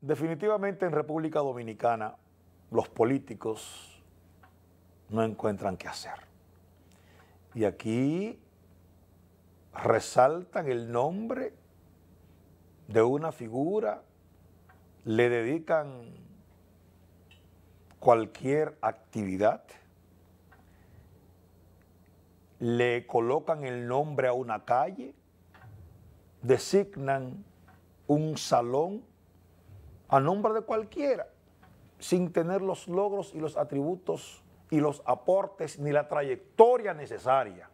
Definitivamente en República Dominicana los políticos no encuentran qué hacer. Y aquí resaltan el nombre de una figura, le dedican cualquier actividad, le colocan el nombre a una calle, designan un salón a nombre de cualquiera, sin tener los logros y los atributos y los aportes ni la trayectoria necesaria.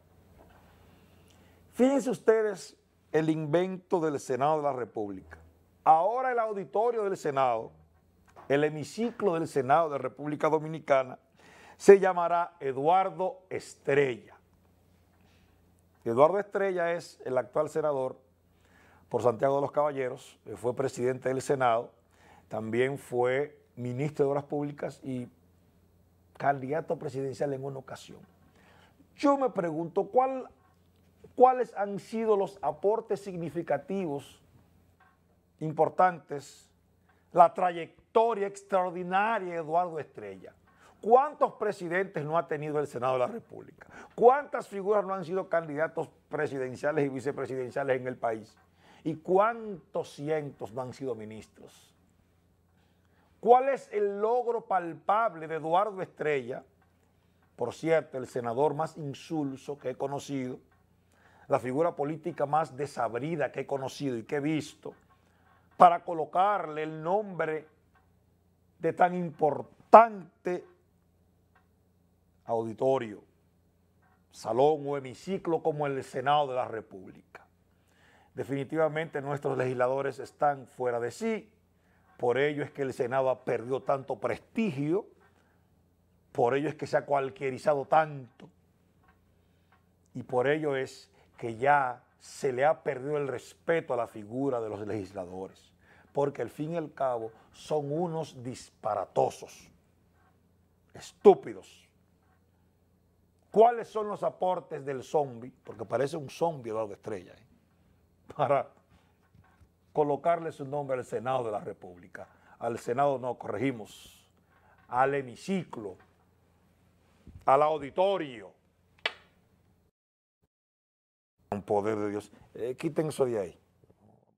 Fíjense ustedes el invento del Senado de la República. Ahora el auditorio del Senado, el hemiciclo del Senado de República Dominicana, se llamará Eduardo Estrella. Eduardo Estrella es el actual senador por Santiago de los Caballeros, fue presidente del Senado, también fue ministro de Obras Públicas y candidato presidencial en una ocasión. Yo me pregunto cuáles han sido los aportes significativos, importantes, la trayectoria extraordinaria de Eduardo Estrella. ¿Cuántos presidentes no ha tenido el Senado de la República? ¿Cuántas figuras no han sido candidatos presidenciales y vicepresidenciales en el país? ¿Y cuántos cientos no han sido ministros? ¿Cuál es el logro palpable de Eduardo Estrella? Por cierto, el senador más insulso que he conocido, la figura política más desabrida que he conocido y que he visto, para colocarle el nombre de tan importante auditorio, salón o hemiciclo como el Senado de la República. Definitivamente nuestros legisladores están fuera de sí, por ello es que el Senado ha perdido tanto prestigio, por ello es que se ha cualquierizado tanto y por ello es que ya se le ha perdido el respeto a la figura de los legisladores, porque al fin y al cabo son unos disparatosos, estúpidos. ¿Cuáles son los aportes del zombi? Porque parece un zombi el estrella, ¿eh? para colocarle su nombre al Senado de la República. Al Senado no, corregimos, al hemiciclo, al auditorio. Un poder de Dios. Eh, quiten eso de ahí.